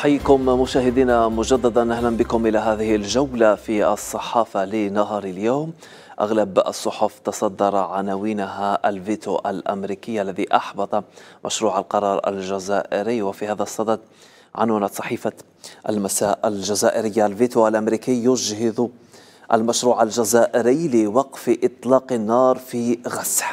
أحييكم مشاهدينا مجددا أهلا بكم إلى هذه الجولة في الصحافة لنهار اليوم أغلب الصحف تصدر عناوينها الفيتو الأمريكي الذي أحبط مشروع القرار الجزائري وفي هذا الصدد عنونت صحيفة المساء الجزائرية الفيتو الأمريكي يجهض المشروع الجزائري لوقف إطلاق النار في غزة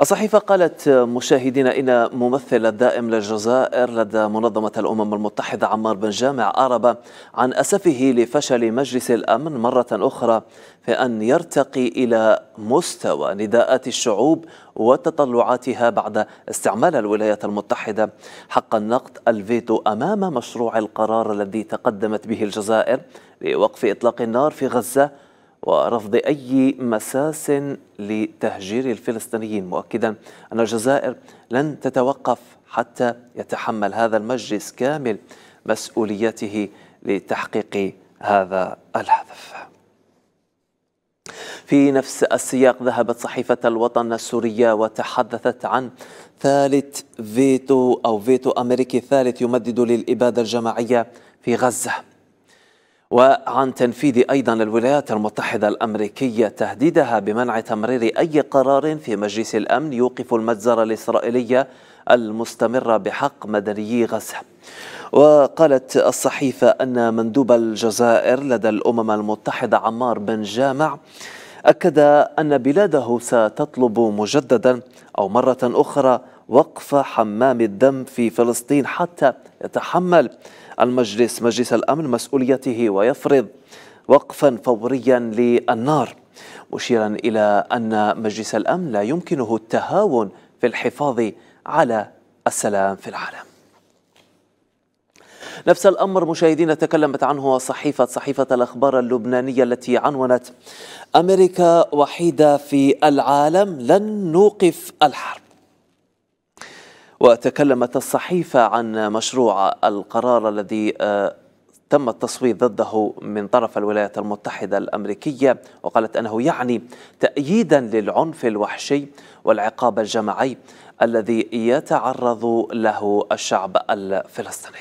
الصحيفة قالت مشاهدينا إن ممثل الدائم للجزائر لدى منظمة الأمم المتحدة عمار بن جامع أعرب عن أسفه لفشل مجلس الأمن مرة أخرى في أن يرتقي إلى مستوى نداءات الشعوب وتطلعاتها بعد استعمال الولايات المتحدة حق النقد الفيتو أمام مشروع القرار الذي تقدمت به الجزائر لوقف إطلاق النار في غزة ورفض أي مساس لتهجير الفلسطينيين مؤكدا أن الجزائر لن تتوقف حتى يتحمل هذا المجلس كامل مسؤوليته لتحقيق هذا الهدف في نفس السياق ذهبت صحيفة الوطن السورية وتحدثت عن ثالث فيتو أو فيتو أمريكي ثالث يمدد للإبادة الجماعية في غزة وعن تنفيذ أيضا الولايات المتحدة الأمريكية تهديدها بمنع تمرير أي قرار في مجلس الأمن يوقف المجزرة الإسرائيلية المستمرة بحق مدنيي غزة وقالت الصحيفة أن مندوب الجزائر لدى الأمم المتحدة عمار بن جامع أكد أن بلاده ستطلب مجددا أو مرة أخرى وقف حمام الدم في فلسطين حتى يتحمل المجلس مجلس الأمن مسؤوليته ويفرض وقفا فوريا للنار مشيرا إلى أن مجلس الأمن لا يمكنه التهاون في الحفاظ على السلام في العالم نفس الأمر مشاهدين تكلمت عنه صحيفة صحيفة الأخبار اللبنانية التي عنونت أمريكا وحيدة في العالم لن نوقف الحرب وتكلمت الصحيفة عن مشروع القرار الذي آه، تم التصويت ضده من طرف الولايات المتحدة الأمريكية وقالت أنه يعني تأييدا للعنف الوحشي والعقاب الجماعي الذي يتعرض له الشعب الفلسطيني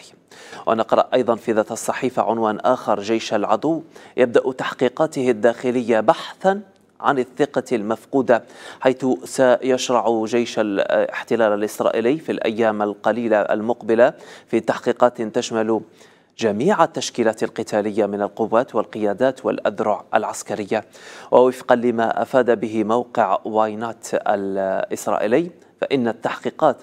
ونقرأ أيضا في ذات الصحيفة عنوان آخر جيش العدو يبدأ تحقيقاته الداخلية بحثا عن الثقة المفقودة حيث سيشرع جيش الاحتلال الإسرائيلي في الأيام القليلة المقبلة في تحقيقات تشمل جميع التشكيلات القتالية من القوات والقيادات والأذرع العسكرية ووفقا لما أفاد به موقع واينات الإسرائيلي فإن التحقيقات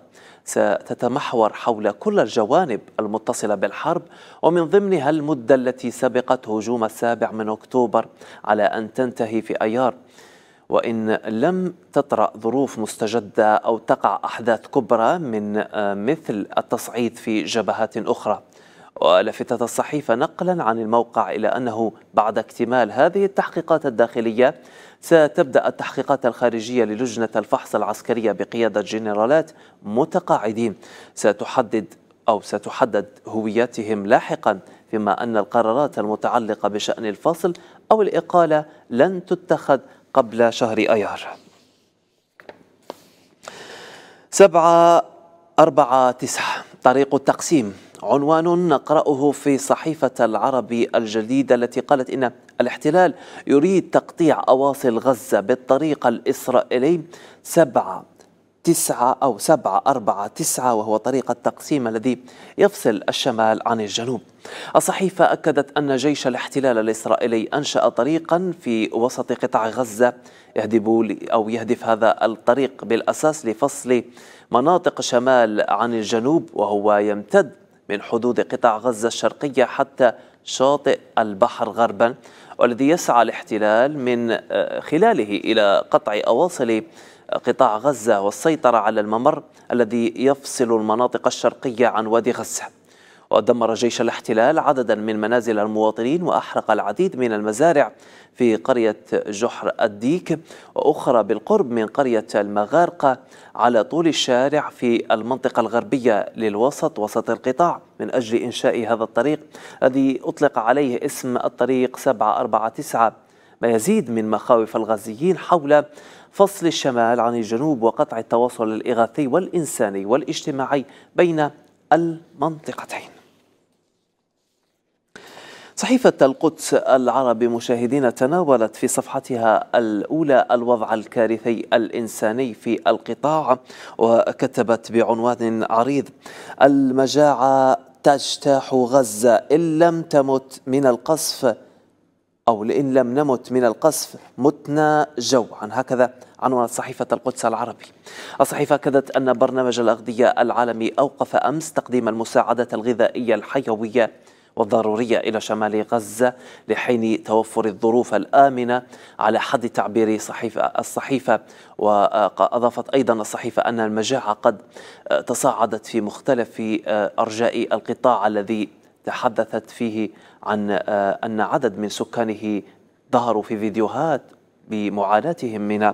ستتمحور حول كل الجوانب المتصلة بالحرب ومن ضمنها المدة التي سبقت هجوم السابع من أكتوبر على أن تنتهي في أيار وإن لم تطرأ ظروف مستجدة أو تقع أحداث كبرى من آه، مثل التصعيد في جبهات أخرى ولفتت الصحيفة نقلا عن الموقع إلى أنه بعد اكتمال هذه التحقيقات الداخلية ستبدأ التحقيقات الخارجية للجنة الفحص العسكرية بقيادة جنرالات متقاعدين ستحدد أو ستحدد هوياتهم لاحقا فيما أن القرارات المتعلقة بشأن الفصل أو الإقالة لن تتخذ قبل شهر أيار سبعة أربعة تسعة طريق التقسيم عنوان نقرأه في صحيفة العربي الجديدة التي قالت إن الاحتلال يريد تقطيع أواصل غزة بالطريق الإسرائيلي سبعة تسعة أو سبعة أربعة تسعة وهو طريق التقسيم الذي يفصل الشمال عن الجنوب الصحيفة أكدت أن جيش الاحتلال الإسرائيلي أنشأ طريقا في وسط قطاع غزة يهدف أو يهدف هذا الطريق بالأساس لفصل مناطق شمال عن الجنوب وهو يمتد من حدود قطاع غزة الشرقية حتى شاطئ البحر غربا والذي يسعى الاحتلال من آه، خلاله إلى قطع أواصل قطاع غزة والسيطرة على الممر الذي يفصل المناطق الشرقية عن وادي غزة ودمر جيش الاحتلال عددا من منازل المواطنين وأحرق العديد من المزارع في قرية جحر الديك وأخرى بالقرب من قرية المغارقة على طول الشارع في المنطقة الغربية للوسط وسط القطاع من أجل إنشاء هذا الطريق الذي أطلق عليه اسم الطريق 749 ما يزيد من مخاوف الغزيين حول فصل الشمال عن الجنوب وقطع التواصل الإغاثي والإنساني والاجتماعي بين المنطقتين صحيفة القدس العربي مشاهدين تناولت في صفحتها الأولى الوضع الكارثي الإنساني في القطاع وكتبت بعنوان عريض المجاعة تجتاح غزة إن لم تمت من القصف أو لإن لم نمت من القصف متنا جوعا هكذا عنوان صحيفة القدس العربي الصحيفة أكدت أن برنامج الأغذية العالمي أوقف أمس تقديم المساعدات الغذائية الحيوية والضرورية إلى شمال غزة لحين توفر الظروف الآمنة على حد تعبير صحيفة الصحيفة وأضافت أيضا الصحيفة أن المجاعة قد تصاعدت في مختلف آه، أرجاء القطاع الذي تحدثت فيه عن آه، أن عدد من سكانه ظهروا في فيديوهات بمعاناتهم من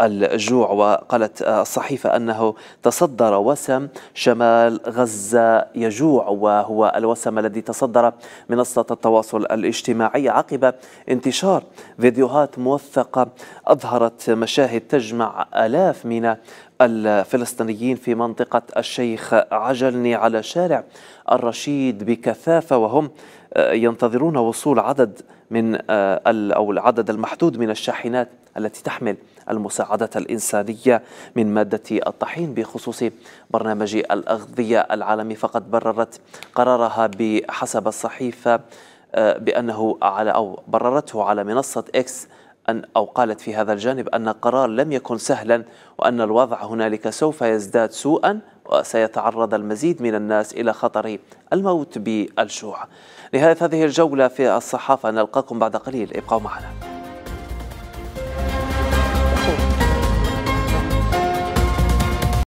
الجوع وقالت الصحيفة أنه تصدر وسم شمال غزة يجوع وهو الوسم الذي تصدر منصة التواصل الاجتماعي عقب انتشار فيديوهات موثقة أظهرت مشاهد تجمع آلاف من الفلسطينيين في منطقة الشيخ عجلني على شارع الرشيد بكثافة وهم آه، ينتظرون وصول عدد من آه، أو العدد المحدود من الشاحنات التي تحمل المساعدة الإنسانية من مادة الطحين بخصوص برنامج الأغذية العالمي فقد بررت قرارها بحسب الصحيفة آه، بأنه على أو بررته على منصة إكس أن أو قالت في هذا الجانب أن القرار لم يكن سهلا وأن الوضع هنالك سوف يزداد سوءا وسيتعرض المزيد من الناس إلى خطر الموت بالجوع نهاية هذه الجولة في الصحافة نلقاكم بعد قليل ابقوا معنا